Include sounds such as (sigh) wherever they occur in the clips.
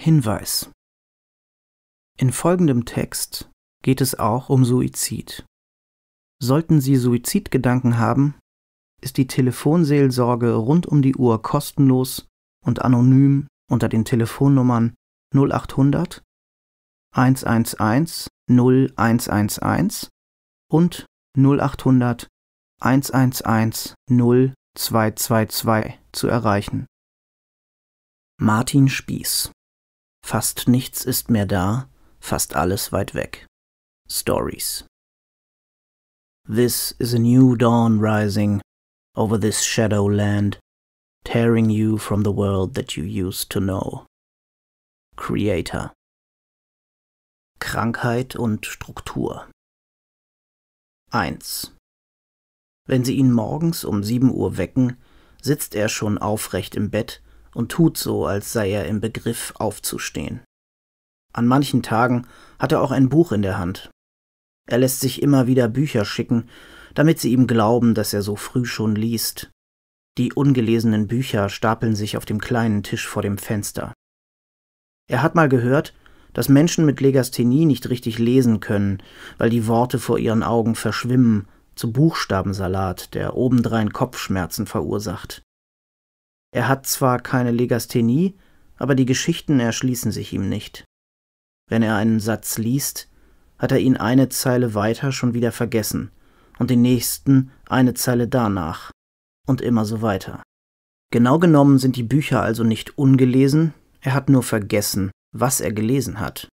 Hinweis. In folgendem Text geht es auch um Suizid. Sollten Sie Suizidgedanken haben, ist die Telefonseelsorge rund um die Uhr kostenlos und anonym unter den Telefonnummern 0800 111 0111 und 0800 111 0222 zu erreichen. Martin Spieß Fast nichts ist mehr da, fast alles weit weg. Stories. This is a new dawn rising over this shadow land, tearing you from the world that you used to know. Creator. Krankheit und Struktur. 1. Wenn sie ihn morgens um 7 Uhr wecken, sitzt er schon aufrecht im Bett und tut so, als sei er im Begriff aufzustehen. An manchen Tagen hat er auch ein Buch in der Hand. Er lässt sich immer wieder Bücher schicken, damit sie ihm glauben, dass er so früh schon liest. Die ungelesenen Bücher stapeln sich auf dem kleinen Tisch vor dem Fenster. Er hat mal gehört, dass Menschen mit Legasthenie nicht richtig lesen können, weil die Worte vor ihren Augen verschwimmen, zu Buchstabensalat, der obendrein Kopfschmerzen verursacht. Er hat zwar keine Legasthenie, aber die Geschichten erschließen sich ihm nicht. Wenn er einen Satz liest, hat er ihn eine Zeile weiter schon wieder vergessen und den nächsten eine Zeile danach und immer so weiter. Genau genommen sind die Bücher also nicht ungelesen, er hat nur vergessen, was er gelesen hat.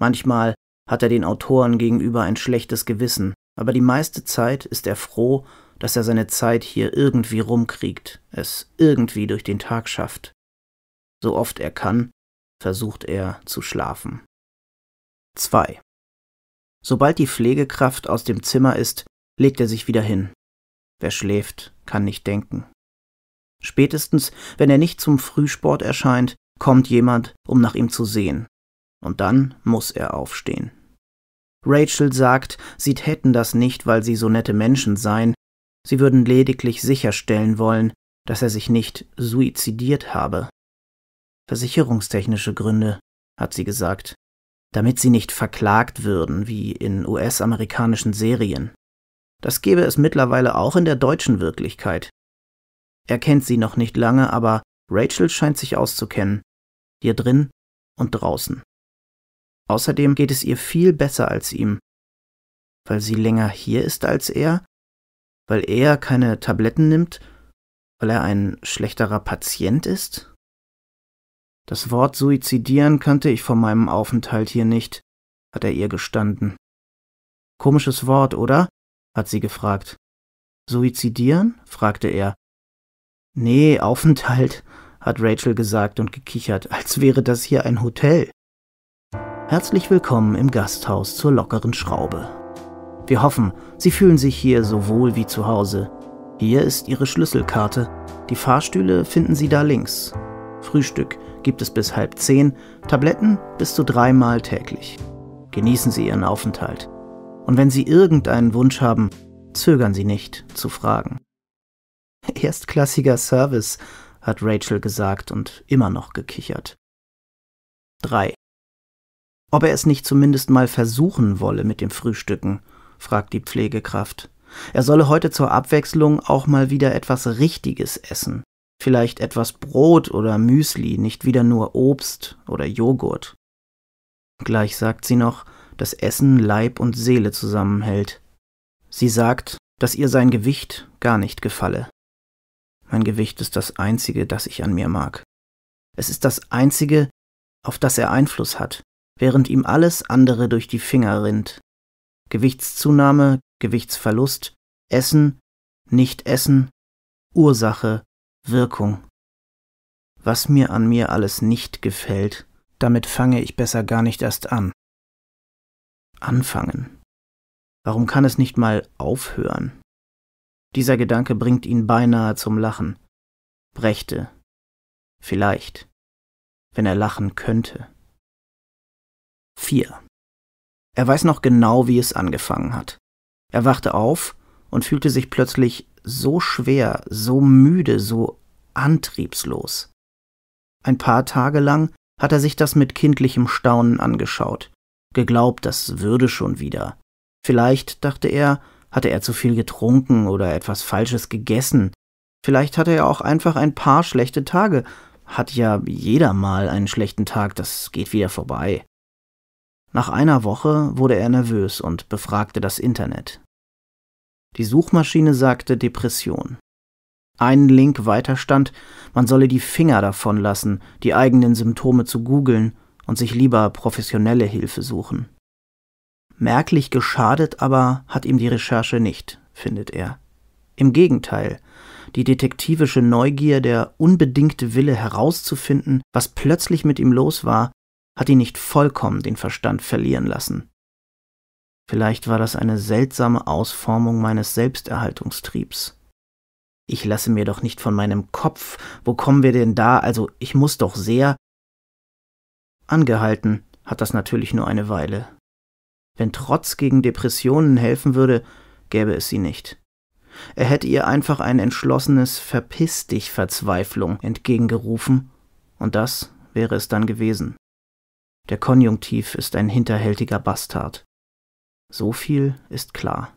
Manchmal hat er den Autoren gegenüber ein schlechtes Gewissen, aber die meiste Zeit ist er froh dass er seine Zeit hier irgendwie rumkriegt, es irgendwie durch den Tag schafft. So oft er kann, versucht er zu schlafen. 2. Sobald die Pflegekraft aus dem Zimmer ist, legt er sich wieder hin. Wer schläft, kann nicht denken. Spätestens, wenn er nicht zum Frühsport erscheint, kommt jemand, um nach ihm zu sehen. Und dann muss er aufstehen. Rachel sagt, sie täten das nicht, weil sie so nette Menschen seien, Sie würden lediglich sicherstellen wollen, dass er sich nicht suizidiert habe. Versicherungstechnische Gründe, hat sie gesagt, damit sie nicht verklagt würden wie in US-amerikanischen Serien. Das gäbe es mittlerweile auch in der deutschen Wirklichkeit. Er kennt sie noch nicht lange, aber Rachel scheint sich auszukennen, hier drin und draußen. Außerdem geht es ihr viel besser als ihm, weil sie länger hier ist als er weil er keine Tabletten nimmt, weil er ein schlechterer Patient ist? Das Wort suizidieren kannte ich vor meinem Aufenthalt hier nicht, hat er ihr gestanden. Komisches Wort, oder? hat sie gefragt. Suizidieren? fragte er. Nee, Aufenthalt, hat Rachel gesagt und gekichert, als wäre das hier ein Hotel. Herzlich willkommen im Gasthaus zur lockeren Schraube. Wir hoffen, Sie fühlen sich hier so wohl wie zu Hause. Hier ist Ihre Schlüsselkarte. Die Fahrstühle finden Sie da links. Frühstück gibt es bis halb zehn, Tabletten bis zu dreimal täglich. Genießen Sie Ihren Aufenthalt. Und wenn Sie irgendeinen Wunsch haben, zögern Sie nicht zu fragen. (laughs) Erstklassiger Service, hat Rachel gesagt und immer noch gekichert. 3. Ob er es nicht zumindest mal versuchen wolle mit dem Frühstücken fragt die Pflegekraft. Er solle heute zur Abwechslung auch mal wieder etwas Richtiges essen. Vielleicht etwas Brot oder Müsli, nicht wieder nur Obst oder Joghurt. Gleich sagt sie noch, dass Essen Leib und Seele zusammenhält. Sie sagt, dass ihr sein Gewicht gar nicht gefalle. Mein Gewicht ist das Einzige, das ich an mir mag. Es ist das Einzige, auf das er Einfluss hat, während ihm alles andere durch die Finger rinnt. Gewichtszunahme, Gewichtsverlust, Essen, Nichtessen, Ursache, Wirkung. Was mir an mir alles nicht gefällt, damit fange ich besser gar nicht erst an. Anfangen. Warum kann es nicht mal aufhören? Dieser Gedanke bringt ihn beinahe zum Lachen. Brechte. Vielleicht. Wenn er lachen könnte. 4. Er weiß noch genau, wie es angefangen hat. Er wachte auf und fühlte sich plötzlich so schwer, so müde, so antriebslos. Ein paar Tage lang hat er sich das mit kindlichem Staunen angeschaut, geglaubt, das würde schon wieder. Vielleicht, dachte er, hatte er zu viel getrunken oder etwas Falsches gegessen, vielleicht hatte er auch einfach ein paar schlechte Tage, hat ja jeder mal einen schlechten Tag, das geht wieder vorbei. Nach einer Woche wurde er nervös und befragte das Internet. Die Suchmaschine sagte Depression. Einen Link weiter stand, man solle die Finger davon lassen, die eigenen Symptome zu googeln und sich lieber professionelle Hilfe suchen. Merklich geschadet aber hat ihm die Recherche nicht, findet er. Im Gegenteil, die detektivische Neugier, der unbedingte Wille herauszufinden, was plötzlich mit ihm los war, hat ihn nicht vollkommen den Verstand verlieren lassen. Vielleicht war das eine seltsame Ausformung meines Selbsterhaltungstriebs. Ich lasse mir doch nicht von meinem Kopf, wo kommen wir denn da, also ich muss doch sehr. Angehalten hat das natürlich nur eine Weile. Wenn Trotz gegen Depressionen helfen würde, gäbe es sie nicht. Er hätte ihr einfach ein entschlossenes Verpiss dich Verzweiflung entgegengerufen, und das wäre es dann gewesen. Der Konjunktiv ist ein hinterhältiger Bastard. So viel ist klar.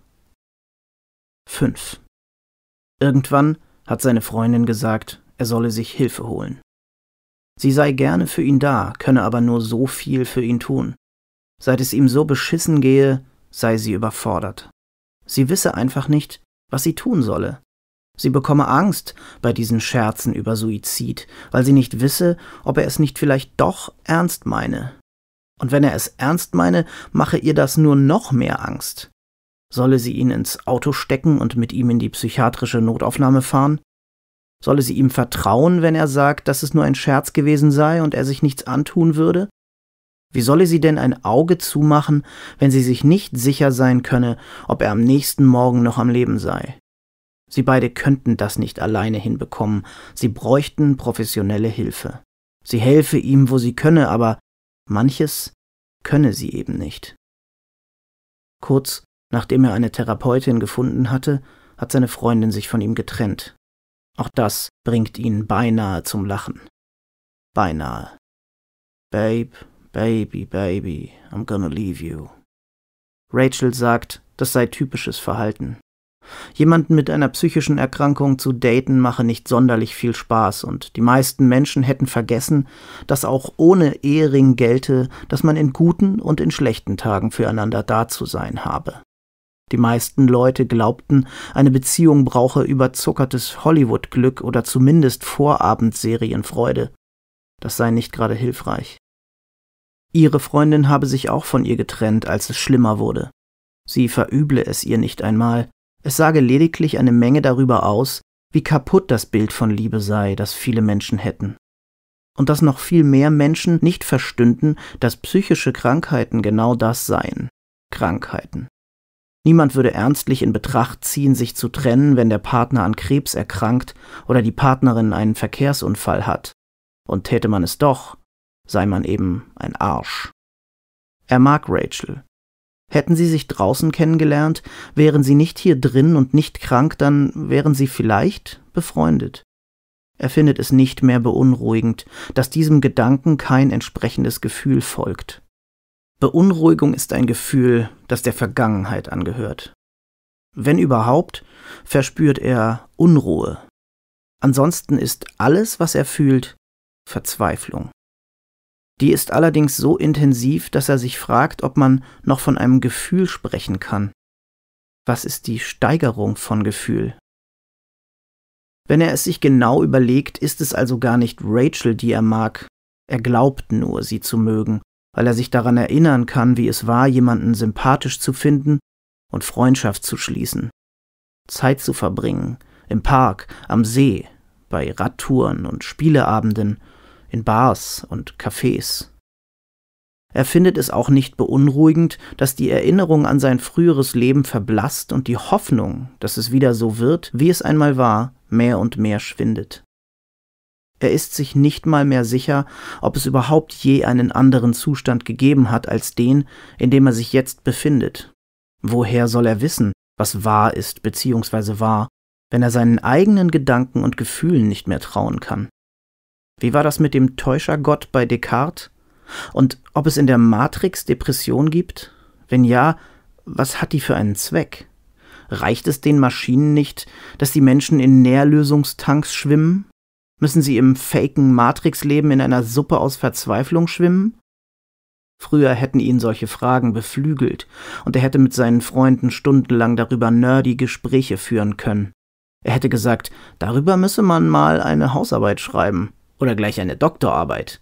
5. Irgendwann hat seine Freundin gesagt, er solle sich Hilfe holen. Sie sei gerne für ihn da, könne aber nur so viel für ihn tun. Seit es ihm so beschissen gehe, sei sie überfordert. Sie wisse einfach nicht, was sie tun solle. Sie bekomme Angst bei diesen Scherzen über Suizid, weil sie nicht wisse, ob er es nicht vielleicht doch ernst meine. Und wenn er es ernst meine, mache ihr das nur noch mehr Angst. Solle sie ihn ins Auto stecken und mit ihm in die psychiatrische Notaufnahme fahren? Solle sie ihm vertrauen, wenn er sagt, dass es nur ein Scherz gewesen sei und er sich nichts antun würde? Wie solle sie denn ein Auge zumachen, wenn sie sich nicht sicher sein könne, ob er am nächsten Morgen noch am Leben sei? Sie beide könnten das nicht alleine hinbekommen, sie bräuchten professionelle Hilfe. Sie helfe ihm, wo sie könne, aber Manches könne sie eben nicht. Kurz nachdem er eine Therapeutin gefunden hatte, hat seine Freundin sich von ihm getrennt. Auch das bringt ihn beinahe zum Lachen. Beinahe. Babe, Baby, Baby, I'm gonna leave you. Rachel sagt, das sei typisches Verhalten. Jemanden mit einer psychischen Erkrankung zu daten mache nicht sonderlich viel Spaß und die meisten Menschen hätten vergessen, dass auch ohne Ehering gelte, dass man in guten und in schlechten Tagen füreinander da zu sein habe. Die meisten Leute glaubten, eine Beziehung brauche überzuckertes Hollywood-Glück oder zumindest Vorabendserienfreude. Das sei nicht gerade hilfreich. Ihre Freundin habe sich auch von ihr getrennt, als es schlimmer wurde. Sie verüble es ihr nicht einmal, es sage lediglich eine Menge darüber aus, wie kaputt das Bild von Liebe sei, das viele Menschen hätten. Und dass noch viel mehr Menschen nicht verstünden, dass psychische Krankheiten genau das seien. Krankheiten. Niemand würde ernstlich in Betracht ziehen, sich zu trennen, wenn der Partner an Krebs erkrankt oder die Partnerin einen Verkehrsunfall hat. Und täte man es doch, sei man eben ein Arsch. Er mag Rachel, Hätten sie sich draußen kennengelernt, wären sie nicht hier drin und nicht krank, dann wären sie vielleicht befreundet. Er findet es nicht mehr beunruhigend, dass diesem Gedanken kein entsprechendes Gefühl folgt. Beunruhigung ist ein Gefühl, das der Vergangenheit angehört. Wenn überhaupt, verspürt er Unruhe. Ansonsten ist alles, was er fühlt, Verzweiflung. Die ist allerdings so intensiv, dass er sich fragt, ob man noch von einem Gefühl sprechen kann. Was ist die Steigerung von Gefühl? Wenn er es sich genau überlegt, ist es also gar nicht Rachel, die er mag. Er glaubt nur, sie zu mögen, weil er sich daran erinnern kann, wie es war, jemanden sympathisch zu finden und Freundschaft zu schließen. Zeit zu verbringen, im Park, am See, bei Radtouren und Spieleabenden in Bars und Cafés. Er findet es auch nicht beunruhigend, dass die Erinnerung an sein früheres Leben verblasst und die Hoffnung, dass es wieder so wird, wie es einmal war, mehr und mehr schwindet. Er ist sich nicht mal mehr sicher, ob es überhaupt je einen anderen Zustand gegeben hat als den, in dem er sich jetzt befindet. Woher soll er wissen, was wahr ist bzw. war, wenn er seinen eigenen Gedanken und Gefühlen nicht mehr trauen kann? Wie war das mit dem Täuschergott bei Descartes? Und ob es in der Matrix Depression gibt? Wenn ja, was hat die für einen Zweck? Reicht es den Maschinen nicht, dass die Menschen in Nährlösungstanks schwimmen? Müssen sie im faken Matrix-Leben in einer Suppe aus Verzweiflung schwimmen? Früher hätten ihn solche Fragen beflügelt, und er hätte mit seinen Freunden stundenlang darüber nerdy Gespräche führen können. Er hätte gesagt, darüber müsse man mal eine Hausarbeit schreiben, oder gleich eine Doktorarbeit.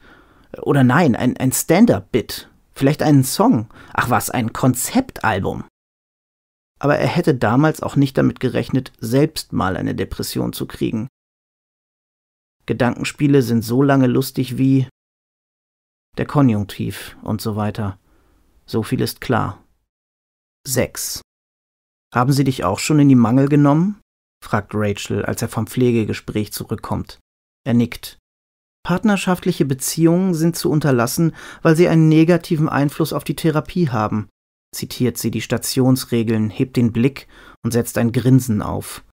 Oder nein, ein, ein Stand-up-Bit. Vielleicht einen Song. Ach was, ein Konzeptalbum. Aber er hätte damals auch nicht damit gerechnet, selbst mal eine Depression zu kriegen. Gedankenspiele sind so lange lustig wie der Konjunktiv und so weiter. So viel ist klar. 6. Haben Sie dich auch schon in die Mangel genommen? fragt Rachel, als er vom Pflegegespräch zurückkommt. Er nickt. Partnerschaftliche Beziehungen sind zu unterlassen, weil sie einen negativen Einfluss auf die Therapie haben, zitiert sie die Stationsregeln, hebt den Blick und setzt ein Grinsen auf.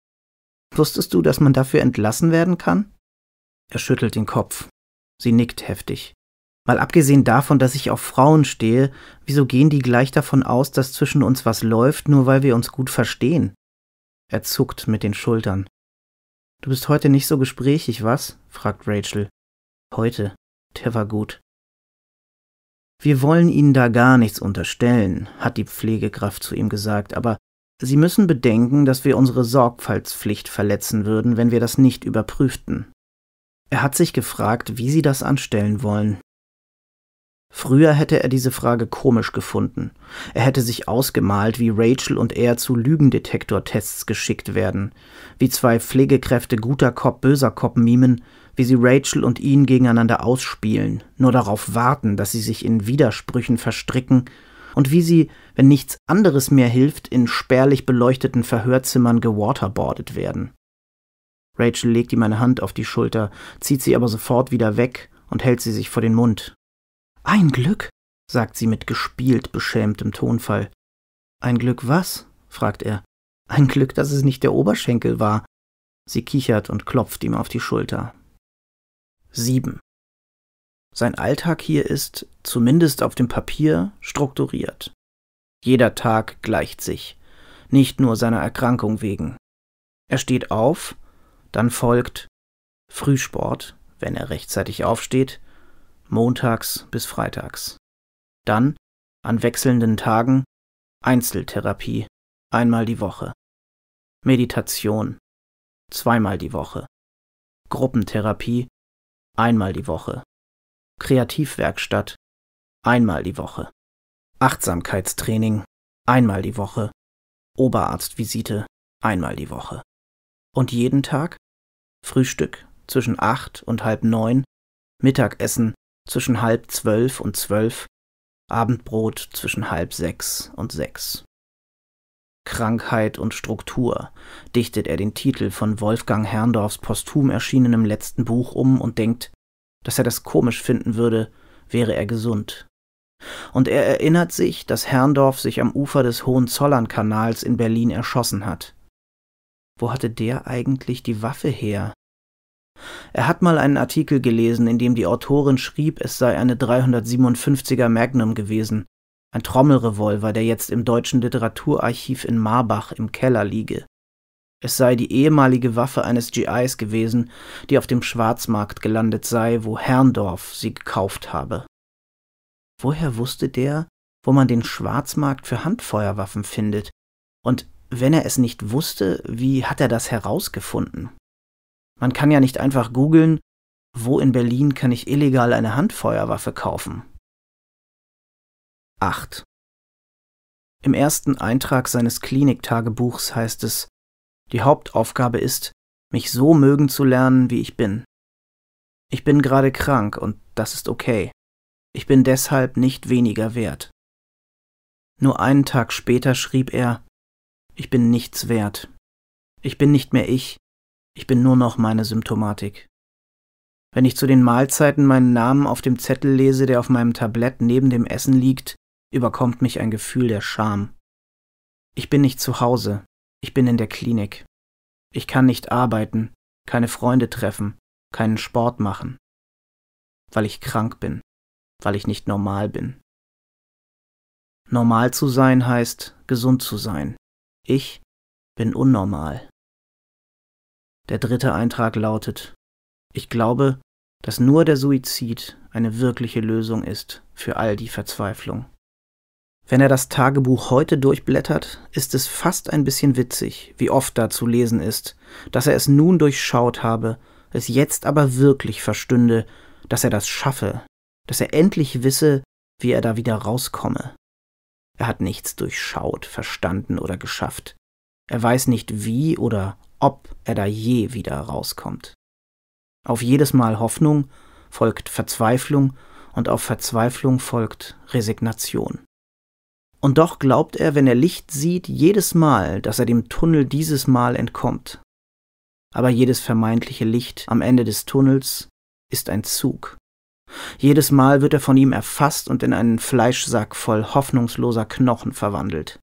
Wusstest du, dass man dafür entlassen werden kann? Er schüttelt den Kopf. Sie nickt heftig. Mal abgesehen davon, dass ich auf Frauen stehe, wieso gehen die gleich davon aus, dass zwischen uns was läuft, nur weil wir uns gut verstehen? Er zuckt mit den Schultern. Du bist heute nicht so gesprächig, was? fragt Rachel. Heute, der war gut. Wir wollen Ihnen da gar nichts unterstellen, hat die Pflegekraft zu ihm gesagt, aber Sie müssen bedenken, dass wir unsere Sorgfaltspflicht verletzen würden, wenn wir das nicht überprüften. Er hat sich gefragt, wie Sie das anstellen wollen. Früher hätte er diese Frage komisch gefunden. Er hätte sich ausgemalt, wie Rachel und er zu Lügendetektortests geschickt werden, wie zwei Pflegekräfte guter Kopf, böser Kopf mimen, wie sie Rachel und ihn gegeneinander ausspielen, nur darauf warten, dass sie sich in Widersprüchen verstricken, und wie sie, wenn nichts anderes mehr hilft, in spärlich beleuchteten Verhörzimmern gewaterboardet werden. Rachel legt ihm eine Hand auf die Schulter, zieht sie aber sofort wieder weg und hält sie sich vor den Mund. Ein Glück, sagt sie mit gespielt beschämtem Tonfall. Ein Glück was? fragt er. Ein Glück, dass es nicht der Oberschenkel war. Sie kichert und klopft ihm auf die Schulter. 7. Sein Alltag hier ist, zumindest auf dem Papier, strukturiert. Jeder Tag gleicht sich, nicht nur seiner Erkrankung wegen. Er steht auf, dann folgt Frühsport, wenn er rechtzeitig aufsteht, montags bis freitags. Dann, an wechselnden Tagen, Einzeltherapie, einmal die Woche. Meditation, zweimal die Woche. Gruppentherapie, einmal die Woche. Kreativwerkstatt, einmal die Woche. Achtsamkeitstraining, einmal die Woche. Oberarztvisite, einmal die Woche. Und jeden Tag? Frühstück zwischen acht und halb neun, Mittagessen zwischen halb zwölf und zwölf, Abendbrot zwischen halb sechs und sechs. Krankheit und Struktur dichtet er den Titel von Wolfgang Herrndorfs posthum erschienenem letzten Buch um und denkt, dass er das komisch finden würde, wäre er gesund. Und er erinnert sich, dass Herrndorf sich am Ufer des Hohenzollernkanals in Berlin erschossen hat. Wo hatte der eigentlich die Waffe her? Er hat mal einen Artikel gelesen, in dem die Autorin schrieb, es sei eine 357er Magnum gewesen, ein Trommelrevolver, der jetzt im Deutschen Literaturarchiv in Marbach im Keller liege. Es sei die ehemalige Waffe eines GIs gewesen, die auf dem Schwarzmarkt gelandet sei, wo Herrndorf sie gekauft habe. Woher wusste der, wo man den Schwarzmarkt für Handfeuerwaffen findet? Und wenn er es nicht wusste, wie hat er das herausgefunden? Man kann ja nicht einfach googeln, wo in Berlin kann ich illegal eine Handfeuerwaffe kaufen? 8. Im ersten Eintrag seines Kliniktagebuchs heißt es, die Hauptaufgabe ist, mich so mögen zu lernen, wie ich bin. Ich bin gerade krank und das ist okay. Ich bin deshalb nicht weniger wert. Nur einen Tag später schrieb er, ich bin nichts wert. Ich bin nicht mehr ich, ich bin nur noch meine Symptomatik. Wenn ich zu den Mahlzeiten meinen Namen auf dem Zettel lese, der auf meinem Tablett neben dem Essen liegt, überkommt mich ein Gefühl der Scham. Ich bin nicht zu Hause, ich bin in der Klinik. Ich kann nicht arbeiten, keine Freunde treffen, keinen Sport machen, weil ich krank bin, weil ich nicht normal bin. Normal zu sein heißt gesund zu sein. Ich bin unnormal. Der dritte Eintrag lautet, ich glaube, dass nur der Suizid eine wirkliche Lösung ist für all die Verzweiflung. Wenn er das Tagebuch heute durchblättert, ist es fast ein bisschen witzig, wie oft da zu lesen ist, dass er es nun durchschaut habe, es jetzt aber wirklich verstünde, dass er das schaffe, dass er endlich wisse, wie er da wieder rauskomme. Er hat nichts durchschaut, verstanden oder geschafft. Er weiß nicht wie oder ob er da je wieder rauskommt. Auf jedes Mal Hoffnung folgt Verzweiflung und auf Verzweiflung folgt Resignation. Und doch glaubt er, wenn er Licht sieht, jedes Mal, dass er dem Tunnel dieses Mal entkommt. Aber jedes vermeintliche Licht am Ende des Tunnels ist ein Zug. Jedes Mal wird er von ihm erfasst und in einen Fleischsack voll hoffnungsloser Knochen verwandelt.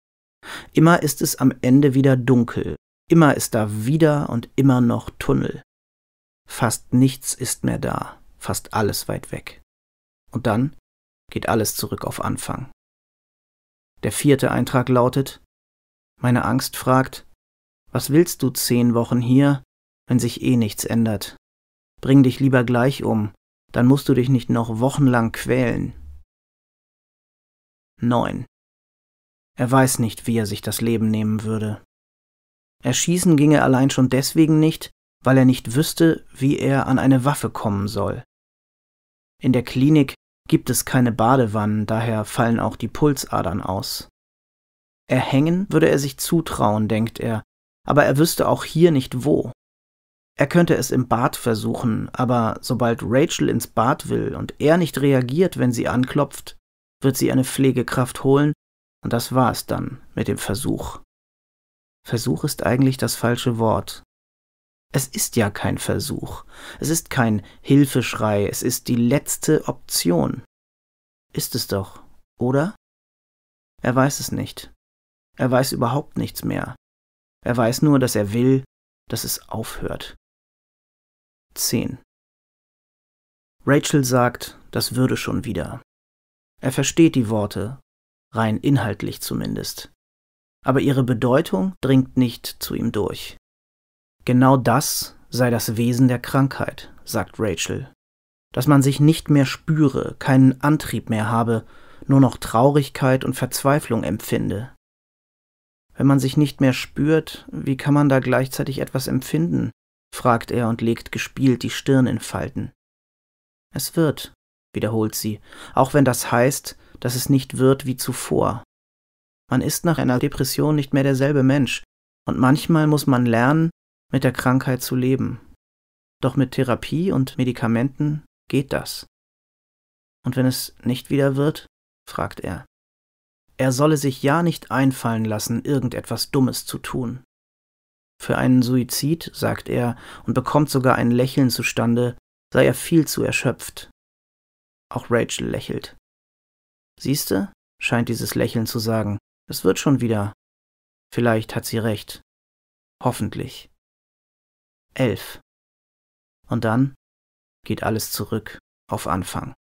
Immer ist es am Ende wieder dunkel, immer ist da wieder und immer noch Tunnel. Fast nichts ist mehr da, fast alles weit weg. Und dann geht alles zurück auf Anfang. Der vierte Eintrag lautet, meine Angst fragt, was willst du zehn Wochen hier, wenn sich eh nichts ändert? Bring dich lieber gleich um, dann musst du dich nicht noch wochenlang quälen. 9. Er weiß nicht, wie er sich das Leben nehmen würde. Erschießen ginge allein schon deswegen nicht, weil er nicht wüsste, wie er an eine Waffe kommen soll. In der Klinik gibt es keine Badewannen, daher fallen auch die Pulsadern aus. Erhängen würde er sich zutrauen, denkt er, aber er wüsste auch hier nicht wo. Er könnte es im Bad versuchen, aber sobald Rachel ins Bad will und er nicht reagiert, wenn sie anklopft, wird sie eine Pflegekraft holen, und das war es dann mit dem Versuch. Versuch ist eigentlich das falsche Wort. Es ist ja kein Versuch, es ist kein Hilfeschrei, es ist die letzte Option. Ist es doch, oder? Er weiß es nicht. Er weiß überhaupt nichts mehr. Er weiß nur, dass er will, dass es aufhört. 10. Rachel sagt, das würde schon wieder. Er versteht die Worte, rein inhaltlich zumindest. Aber ihre Bedeutung dringt nicht zu ihm durch. Genau das sei das Wesen der Krankheit, sagt Rachel, dass man sich nicht mehr spüre, keinen Antrieb mehr habe, nur noch Traurigkeit und Verzweiflung empfinde. Wenn man sich nicht mehr spürt, wie kann man da gleichzeitig etwas empfinden? fragt er und legt gespielt die Stirn in Falten. Es wird, wiederholt sie, auch wenn das heißt, dass es nicht wird wie zuvor. Man ist nach einer Depression nicht mehr derselbe Mensch, und manchmal muss man lernen, mit der Krankheit zu leben. Doch mit Therapie und Medikamenten geht das. Und wenn es nicht wieder wird? fragt er. Er solle sich ja nicht einfallen lassen, irgendetwas Dummes zu tun. Für einen Suizid, sagt er und bekommt sogar ein Lächeln zustande, sei er viel zu erschöpft. Auch Rachel lächelt. Siehste, scheint dieses Lächeln zu sagen, es wird schon wieder. Vielleicht hat sie recht. Hoffentlich elf. Und dann geht alles zurück auf Anfang.